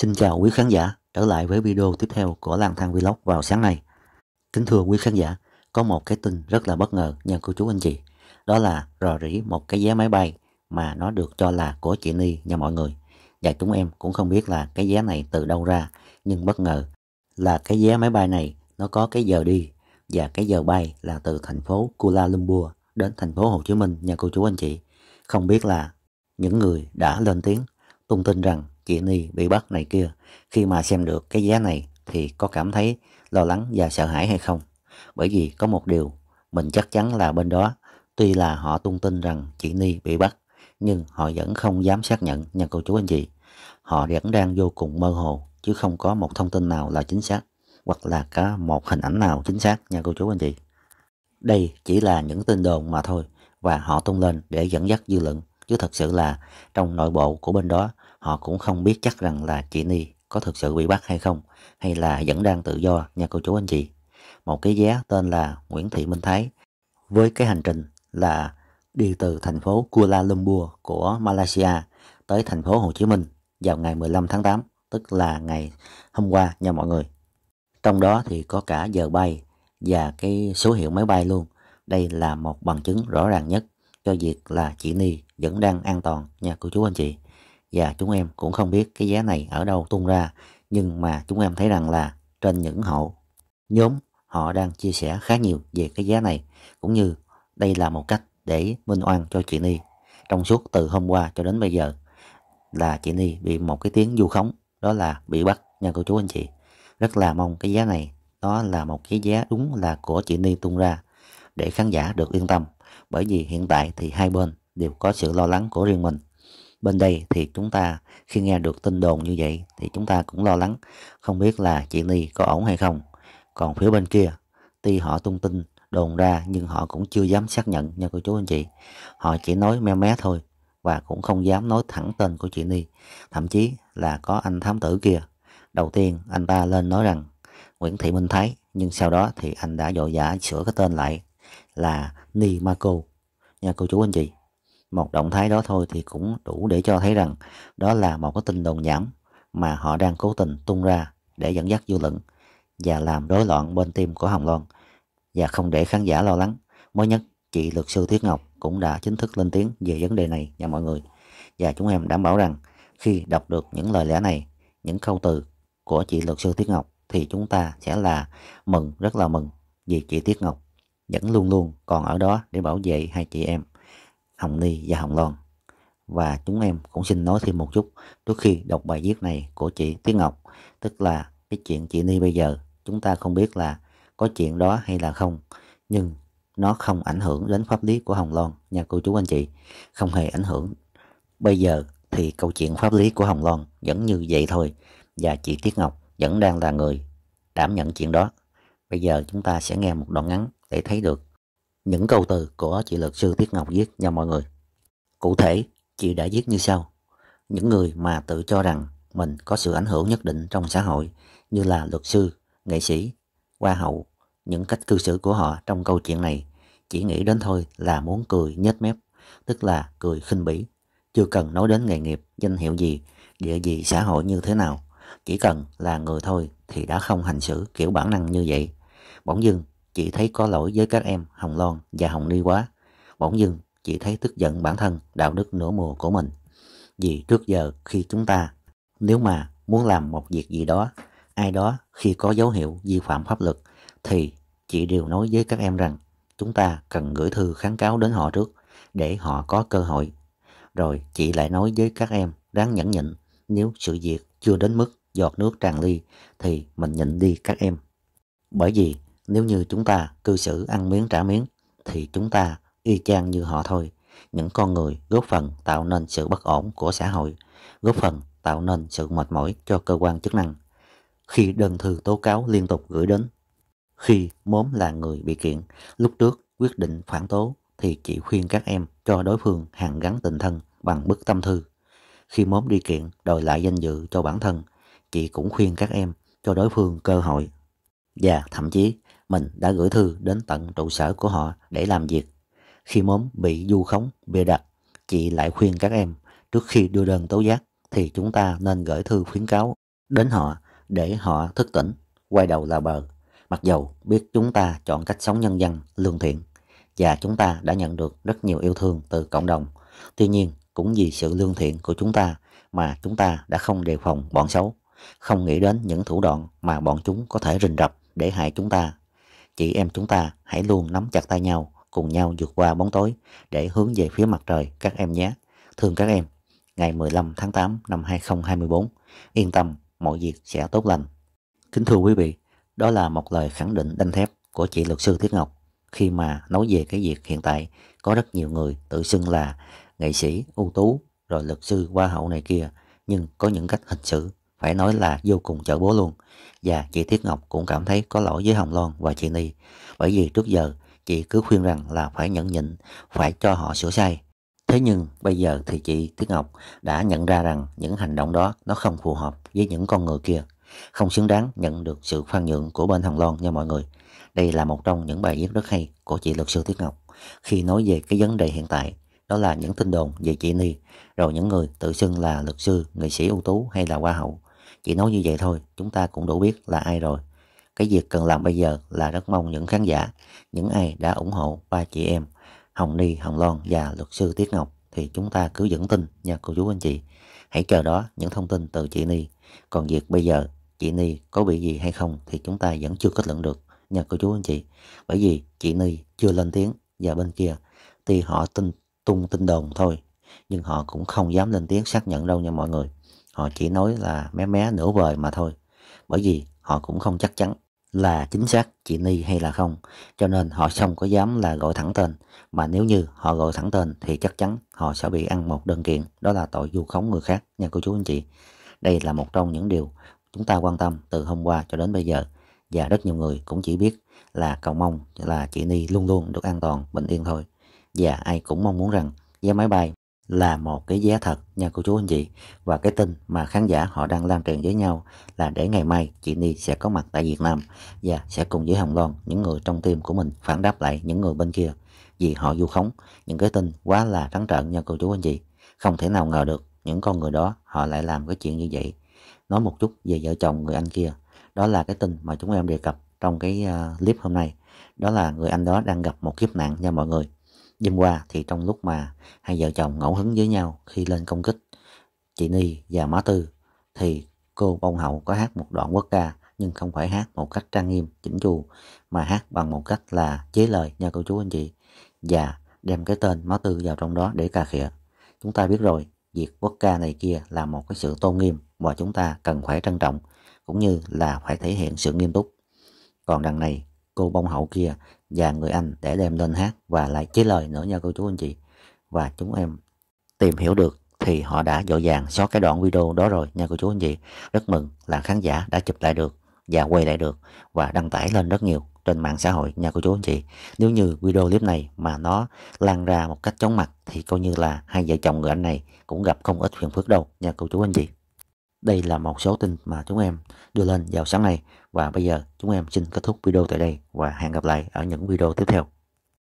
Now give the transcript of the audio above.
Xin chào quý khán giả, trở lại với video tiếp theo của Lang Thang Vlog vào sáng nay. Kính thưa quý khán giả, có một cái tin rất là bất ngờ nha cô chú anh chị. Đó là rò rỉ một cái vé máy bay mà nó được cho là của chị Ni nha mọi người. Và chúng em cũng không biết là cái vé này từ đâu ra, nhưng bất ngờ là cái vé máy bay này nó có cái giờ đi và cái giờ bay là từ thành phố Kuala Lumpur đến thành phố Hồ Chí Minh nha cô chú anh chị. Không biết là những người đã lên tiếng tung tin rằng chị Ni bị bắt này kia, khi mà xem được cái giá này thì có cảm thấy lo lắng và sợ hãi hay không? Bởi vì có một điều, mình chắc chắn là bên đó, tuy là họ tung tin rằng chị Ni bị bắt, nhưng họ vẫn không dám xác nhận nha cô chú anh chị. Họ vẫn đang vô cùng mơ hồ, chứ không có một thông tin nào là chính xác, hoặc là cả một hình ảnh nào chính xác nha cô chú anh chị. Đây chỉ là những tin đồn mà thôi, và họ tung lên để dẫn dắt dư luận, chứ thật sự là trong nội bộ của bên đó Họ cũng không biết chắc rằng là chị Ni có thực sự bị bắt hay không, hay là vẫn đang tự do nha cô chú anh chị. Một cái vé tên là Nguyễn Thị Minh Thái, với cái hành trình là đi từ thành phố Kuala Lumpur của Malaysia tới thành phố Hồ Chí Minh vào ngày 15 tháng 8, tức là ngày hôm qua nha mọi người. Trong đó thì có cả giờ bay và cái số hiệu máy bay luôn. Đây là một bằng chứng rõ ràng nhất cho việc là chị Ni vẫn đang an toàn nha cô chú anh chị và chúng em cũng không biết cái giá này ở đâu tung ra nhưng mà chúng em thấy rằng là trên những hộ nhóm họ đang chia sẻ khá nhiều về cái giá này cũng như đây là một cách để minh oan cho chị Ni trong suốt từ hôm qua cho đến bây giờ là chị Ni bị một cái tiếng du khống đó là bị bắt nha cô chú anh chị rất là mong cái giá này nó là một cái giá đúng là của chị Ni tung ra để khán giả được yên tâm bởi vì hiện tại thì hai bên đều có sự lo lắng của riêng mình bên đây thì chúng ta khi nghe được tin đồn như vậy thì chúng ta cũng lo lắng không biết là chị Ly có ổn hay không còn phía bên kia tuy họ tung tin đồn ra nhưng họ cũng chưa dám xác nhận nha cô chú anh chị họ chỉ nói meo mé thôi và cũng không dám nói thẳng tên của chị Ni thậm chí là có anh thám tử kia đầu tiên anh ta lên nói rằng Nguyễn Thị Minh Thái nhưng sau đó thì anh đã vội vã sửa cái tên lại là Ni Marco nha cô chú anh chị một động thái đó thôi thì cũng đủ để cho thấy rằng đó là một cái tin đồn nhảm mà họ đang cố tình tung ra để dẫn dắt dư luận và làm rối loạn bên tim của Hồng Loan và không để khán giả lo lắng. Mới nhất, chị luật sư Tuyết Ngọc cũng đã chính thức lên tiếng về vấn đề này nha mọi người. Và chúng em đảm bảo rằng khi đọc được những lời lẽ này, những câu từ của chị luật sư Tuyết Ngọc thì chúng ta sẽ là mừng, rất là mừng vì chị Tuyết Ngọc vẫn luôn luôn còn ở đó để bảo vệ hai chị em. Hồng Ni và Hồng Loan. Và chúng em cũng xin nói thêm một chút trước khi đọc bài viết này của chị Tuyết Ngọc, tức là cái chuyện chị Ni bây giờ chúng ta không biết là có chuyện đó hay là không, nhưng nó không ảnh hưởng đến pháp lý của Hồng Loan nha cô chú anh chị, không hề ảnh hưởng. Bây giờ thì câu chuyện pháp lý của Hồng Loan vẫn như vậy thôi và chị Tiết Ngọc vẫn đang là người đảm nhận chuyện đó. Bây giờ chúng ta sẽ nghe một đoạn ngắn để thấy được những câu từ của chị luật sư Tiết Ngọc viết nha mọi người. Cụ thể, chị đã viết như sau. Những người mà tự cho rằng mình có sự ảnh hưởng nhất định trong xã hội như là luật sư, nghệ sĩ, hoa hậu, những cách cư xử của họ trong câu chuyện này chỉ nghĩ đến thôi là muốn cười nhếch mép, tức là cười khinh bỉ. Chưa cần nói đến nghề nghiệp, danh hiệu gì, địa vị xã hội như thế nào, chỉ cần là người thôi thì đã không hành xử kiểu bản năng như vậy. Bỗng dưng Chị thấy có lỗi với các em Hồng Loan và Hồng Ly quá. Bỗng dưng, chị thấy tức giận bản thân đạo đức nửa mùa của mình. Vì trước giờ khi chúng ta, nếu mà muốn làm một việc gì đó, ai đó khi có dấu hiệu vi phạm pháp luật, thì chị đều nói với các em rằng chúng ta cần gửi thư kháng cáo đến họ trước để họ có cơ hội. Rồi chị lại nói với các em ráng nhẫn nhịn nếu sự việc chưa đến mức giọt nước tràn ly thì mình nhịn đi các em. Bởi vì nếu như chúng ta cư xử ăn miếng trả miếng thì chúng ta y chang như họ thôi. Những con người góp phần tạo nên sự bất ổn của xã hội, góp phần tạo nên sự mệt mỏi cho cơ quan chức năng. Khi đơn thư tố cáo liên tục gửi đến, khi mốm là người bị kiện, lúc trước quyết định phản tố thì chị khuyên các em cho đối phương hàn gắn tình thân bằng bức tâm thư. Khi mốm đi kiện đòi lại danh dự cho bản thân, chị cũng khuyên các em cho đối phương cơ hội và thậm chí mình đã gửi thư đến tận trụ sở của họ để làm việc. Khi mốm bị du khống, bịa đặt, chị lại khuyên các em trước khi đưa đơn tố giác thì chúng ta nên gửi thư khuyến cáo đến họ để họ thức tỉnh, quay đầu là bờ. Mặc dầu biết chúng ta chọn cách sống nhân dân, lương thiện và chúng ta đã nhận được rất nhiều yêu thương từ cộng đồng. Tuy nhiên, cũng vì sự lương thiện của chúng ta mà chúng ta đã không đề phòng bọn xấu, không nghĩ đến những thủ đoạn mà bọn chúng có thể rình rập để hại chúng ta chị em chúng ta hãy luôn nắm chặt tay nhau, cùng nhau vượt qua bóng tối để hướng về phía mặt trời các em nhé. Thương các em, ngày 15 tháng 8 năm 2024, yên tâm mọi việc sẽ tốt lành. Kính thưa quý vị, đó là một lời khẳng định đanh thép của chị luật sư Tiết Ngọc khi mà nói về cái việc hiện tại có rất nhiều người tự xưng là nghệ sĩ ưu tú rồi luật sư hoa hậu này kia nhưng có những cách hình sự phải nói là vô cùng chở bố luôn. Và chị Thiết Ngọc cũng cảm thấy có lỗi với Hồng Loan và chị Ni, bởi vì trước giờ chị cứ khuyên rằng là phải nhẫn nhịn, phải cho họ sửa sai. Thế nhưng bây giờ thì chị Thiết Ngọc đã nhận ra rằng những hành động đó nó không phù hợp với những con người kia, không xứng đáng nhận được sự khoan nhượng của bên Hồng Loan nha mọi người. Đây là một trong những bài viết rất hay của chị luật sư Thiết Ngọc khi nói về cái vấn đề hiện tại đó là những tin đồn về chị Ni, rồi những người tự xưng là luật sư, nghệ sĩ ưu tú hay là hoa hậu chỉ nói như vậy thôi, chúng ta cũng đủ biết là ai rồi. Cái việc cần làm bây giờ là rất mong những khán giả, những ai đã ủng hộ ba chị em Hồng Ni, Hồng Loan và luật sư Tiết Ngọc thì chúng ta cứ dẫn tin nha cô chú anh chị. Hãy chờ đó những thông tin từ chị Ni. Còn việc bây giờ chị Ni có bị gì hay không thì chúng ta vẫn chưa kết luận được nha cô chú anh chị. Bởi vì chị Ni chưa lên tiếng và bên kia thì họ tin tung tin đồn thôi nhưng họ cũng không dám lên tiếng xác nhận đâu nha mọi người họ chỉ nói là mé mé nửa vời mà thôi bởi vì họ cũng không chắc chắn là chính xác chị Ni hay là không cho nên họ không có dám là gọi thẳng tên mà nếu như họ gọi thẳng tên thì chắc chắn họ sẽ bị ăn một đơn kiện đó là tội vu khống người khác nha cô chú anh chị đây là một trong những điều chúng ta quan tâm từ hôm qua cho đến bây giờ và rất nhiều người cũng chỉ biết là cầu mong là chị Ni luôn luôn được an toàn bình yên thôi và ai cũng mong muốn rằng giá máy bay là một cái giá thật nha cô chú anh chị và cái tin mà khán giả họ đang lan truyền với nhau là để ngày mai chị Ni sẽ có mặt tại Việt Nam và sẽ cùng với Hồng Loan những người trong tim của mình phản đáp lại những người bên kia vì họ vu khống những cái tin quá là trắng trợn nha cô chú anh chị không thể nào ngờ được những con người đó họ lại làm cái chuyện như vậy nói một chút về vợ chồng người anh kia đó là cái tin mà chúng em đề cập trong cái à, clip hôm nay đó là người anh đó đang gặp một kiếp nạn nha mọi người Đêm qua thì trong lúc mà hai vợ chồng ngẫu hứng với nhau khi lên công kích chị Ni và Má Tư thì cô bông hậu có hát một đoạn quốc ca nhưng không phải hát một cách trang nghiêm, chỉnh chu mà hát bằng một cách là chế lời nha cô chú anh chị và đem cái tên Má Tư vào trong đó để cà khịa. Chúng ta biết rồi, việc quốc ca này kia là một cái sự tôn nghiêm và chúng ta cần phải trân trọng cũng như là phải thể hiện sự nghiêm túc. Còn đằng này cô bông hậu kia và người anh để đem lên hát và lại chế lời nữa nha cô chú anh chị và chúng em tìm hiểu được thì họ đã dội vàng xóa cái đoạn video đó rồi nha cô chú anh chị rất mừng là khán giả đã chụp lại được và quay lại được và đăng tải lên rất nhiều trên mạng xã hội nha cô chú anh chị nếu như video clip này mà nó lan ra một cách chóng mặt thì coi như là hai vợ chồng người anh này cũng gặp không ít phiền phức đâu nha cô chú anh chị đây là một số tin mà chúng em đưa lên vào sáng nay và bây giờ chúng em xin kết thúc video tại đây và hẹn gặp lại ở những video tiếp theo.